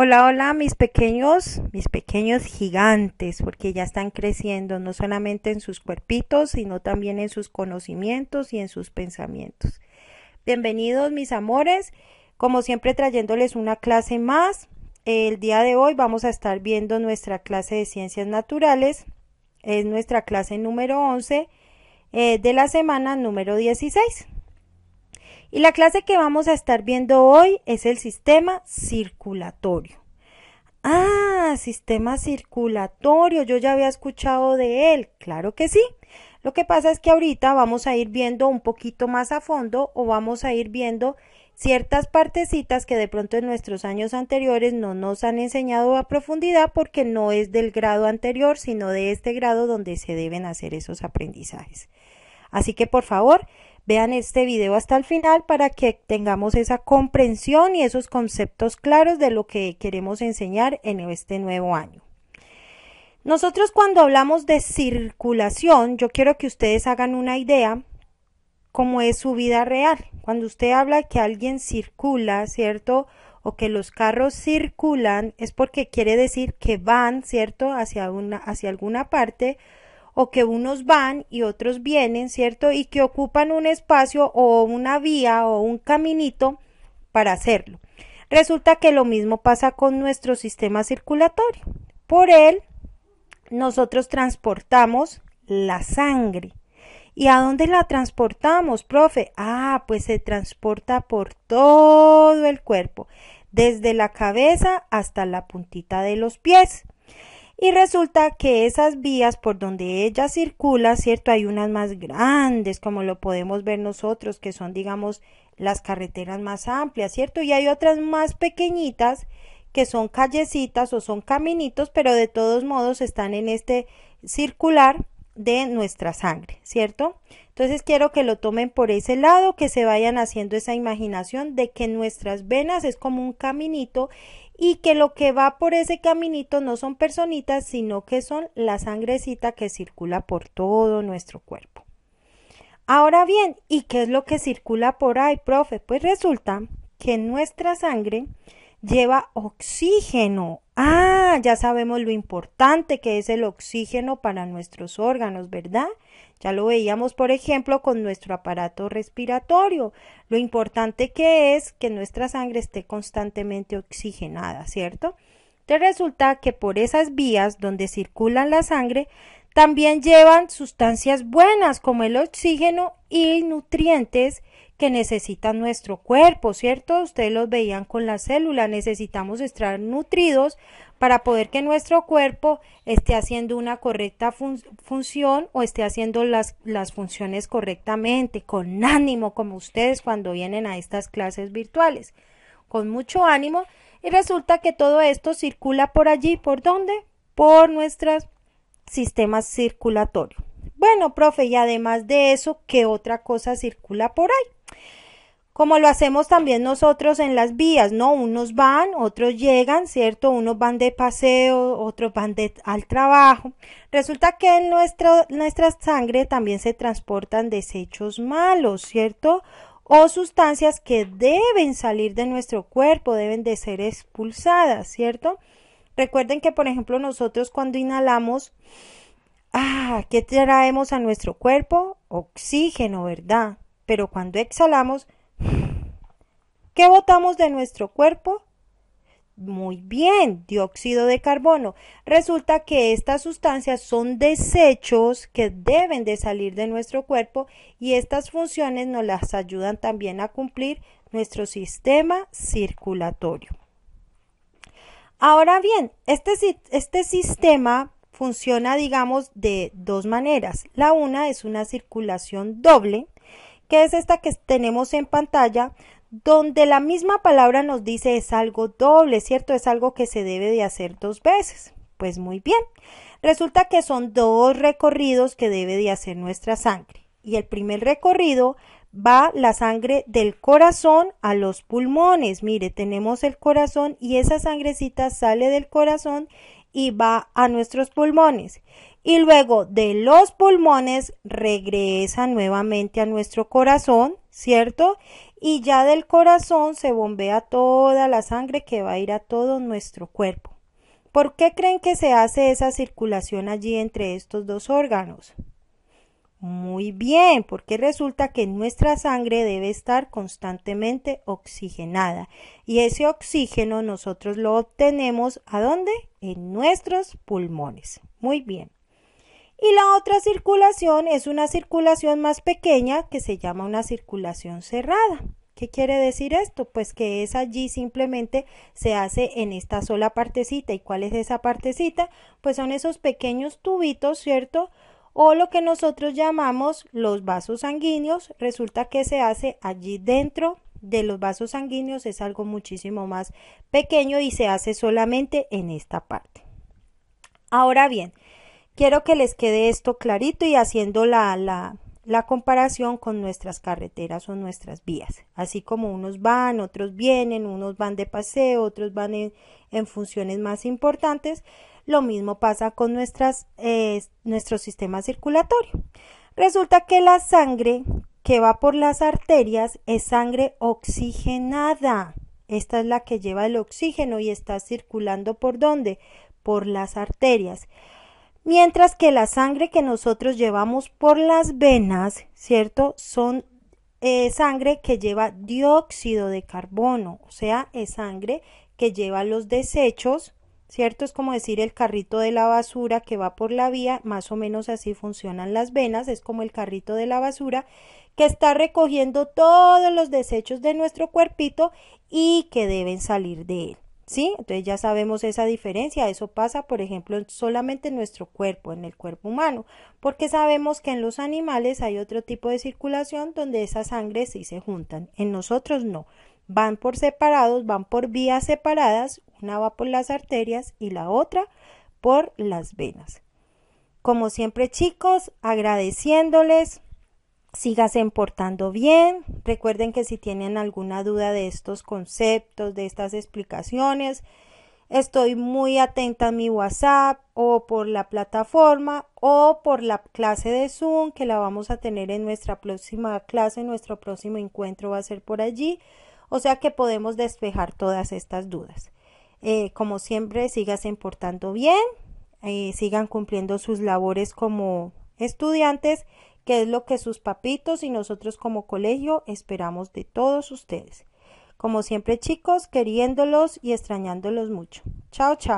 Hola, hola, mis pequeños, mis pequeños gigantes, porque ya están creciendo, no solamente en sus cuerpitos, sino también en sus conocimientos y en sus pensamientos. Bienvenidos, mis amores, como siempre trayéndoles una clase más. El día de hoy vamos a estar viendo nuestra clase de ciencias naturales, es nuestra clase número 11 eh, de la semana número 16. Y la clase que vamos a estar viendo hoy es el sistema circulatorio. Ah, sistema circulatorio, yo ya había escuchado de él, claro que sí. Lo que pasa es que ahorita vamos a ir viendo un poquito más a fondo o vamos a ir viendo ciertas partecitas que de pronto en nuestros años anteriores no nos han enseñado a profundidad porque no es del grado anterior, sino de este grado donde se deben hacer esos aprendizajes. Así que por favor, Vean este video hasta el final para que tengamos esa comprensión y esos conceptos claros de lo que queremos enseñar en este nuevo año. Nosotros cuando hablamos de circulación, yo quiero que ustedes hagan una idea cómo es su vida real. Cuando usted habla que alguien circula, ¿cierto? O que los carros circulan, es porque quiere decir que van, ¿cierto? Hacia, una, hacia alguna parte o que unos van y otros vienen, ¿cierto? Y que ocupan un espacio o una vía o un caminito para hacerlo. Resulta que lo mismo pasa con nuestro sistema circulatorio. Por él, nosotros transportamos la sangre. ¿Y a dónde la transportamos, profe? Ah, pues se transporta por todo el cuerpo, desde la cabeza hasta la puntita de los pies. Y resulta que esas vías por donde ella circula, ¿cierto? Hay unas más grandes, como lo podemos ver nosotros, que son, digamos, las carreteras más amplias, ¿cierto? Y hay otras más pequeñitas que son callecitas o son caminitos, pero de todos modos están en este circular de nuestra sangre, ¿cierto? Entonces quiero que lo tomen por ese lado, que se vayan haciendo esa imaginación de que nuestras venas es como un caminito y que lo que va por ese caminito no son personitas, sino que son la sangrecita que circula por todo nuestro cuerpo. Ahora bien, ¿y qué es lo que circula por ahí, profe? Pues resulta que nuestra sangre lleva oxígeno. Ah, ya sabemos lo importante que es el oxígeno para nuestros órganos, ¿verdad? Ya lo veíamos, por ejemplo, con nuestro aparato respiratorio. Lo importante que es que nuestra sangre esté constantemente oxigenada, ¿cierto? Te resulta que por esas vías donde circulan la sangre también llevan sustancias buenas como el oxígeno y nutrientes que necesita nuestro cuerpo, ¿cierto? Ustedes los veían con la célula, necesitamos estar nutridos para poder que nuestro cuerpo esté haciendo una correcta función o esté haciendo las, las funciones correctamente, con ánimo, como ustedes cuando vienen a estas clases virtuales, con mucho ánimo. Y resulta que todo esto circula por allí, ¿por dónde? Por nuestros sistemas circulatorios. Bueno, profe, y además de eso, ¿qué otra cosa circula por ahí? como lo hacemos también nosotros en las vías, ¿no? Unos van, otros llegan, ¿cierto? Unos van de paseo, otros van al trabajo. Resulta que en nuestra sangre también se transportan desechos malos, ¿cierto? O sustancias que deben salir de nuestro cuerpo, deben de ser expulsadas, ¿cierto? Recuerden que, por ejemplo, nosotros cuando inhalamos, ah, ¿qué traemos a nuestro cuerpo? Oxígeno, ¿verdad? Pero cuando exhalamos, ¿Qué botamos de nuestro cuerpo? Muy bien, dióxido de carbono. Resulta que estas sustancias son desechos que deben de salir de nuestro cuerpo y estas funciones nos las ayudan también a cumplir nuestro sistema circulatorio. Ahora bien, este, este sistema funciona, digamos, de dos maneras. La una es una circulación doble, que es esta que tenemos en pantalla, donde la misma palabra nos dice es algo doble, ¿cierto? Es algo que se debe de hacer dos veces. Pues muy bien. Resulta que son dos recorridos que debe de hacer nuestra sangre. Y el primer recorrido va la sangre del corazón a los pulmones. Mire, tenemos el corazón y esa sangrecita sale del corazón y va a nuestros pulmones y luego de los pulmones regresa nuevamente a nuestro corazón, ¿cierto? Y ya del corazón se bombea toda la sangre que va a ir a todo nuestro cuerpo. ¿Por qué creen que se hace esa circulación allí entre estos dos órganos? Muy bien, porque resulta que nuestra sangre debe estar constantemente oxigenada y ese oxígeno nosotros lo obtenemos ¿a dónde? En nuestros pulmones. Muy bien y la otra circulación es una circulación más pequeña que se llama una circulación cerrada. ¿Qué quiere decir esto? Pues que es allí simplemente se hace en esta sola partecita. ¿Y cuál es esa partecita? Pues son esos pequeños tubitos, ¿cierto? O lo que nosotros llamamos los vasos sanguíneos. Resulta que se hace allí dentro de los vasos sanguíneos. Es algo muchísimo más pequeño y se hace solamente en esta parte. Ahora bien, Quiero que les quede esto clarito y haciendo la, comparación con nuestras carreteras o nuestras vías. Así como unos van, otros vienen, unos van de paseo, otros van en, funciones más importantes, lo mismo pasa con nuestras, eh, nuestro sistema circulatorio. Resulta que la sangre que va por las arterias es sangre oxigenada. Esta es la que lleva el oxígeno y está circulando por dónde? Por las arterias. Mientras que la sangre que nosotros llevamos por las venas, ¿cierto? Son eh, sangre que lleva dióxido de carbono, o sea, es sangre que lleva los desechos, ¿cierto? Es como decir el carrito de la basura que va por la vía, más o menos así funcionan las venas, es como el carrito de la basura que está recogiendo todos los desechos de nuestro cuerpito y que deben salir de él. ¿Sí? Entonces ya sabemos esa diferencia. Eso pasa, por ejemplo, solamente en nuestro cuerpo, en el cuerpo humano, porque sabemos que en los animales hay otro tipo de circulación donde esa sangre sí se juntan. En nosotros no. Van por separados, van por vías separadas. Una va por las arterias y la otra por las venas. Como siempre, chicos, agradeciéndoles sigas importando bien. Recuerden que si tienen alguna duda de estos conceptos, de estas explicaciones, estoy muy atenta a mi WhatsApp o por la plataforma o por la clase de Zoom que la vamos a tener en nuestra próxima clase, nuestro próximo encuentro va a ser por allí. O sea que podemos despejar todas estas dudas. Eh, como siempre, sigas importando bien, eh, sigan cumpliendo sus labores como estudiantes que es lo que sus papitos y nosotros como colegio esperamos de todos ustedes. Como siempre chicos, queriéndolos y extrañándolos mucho. Chao, chao.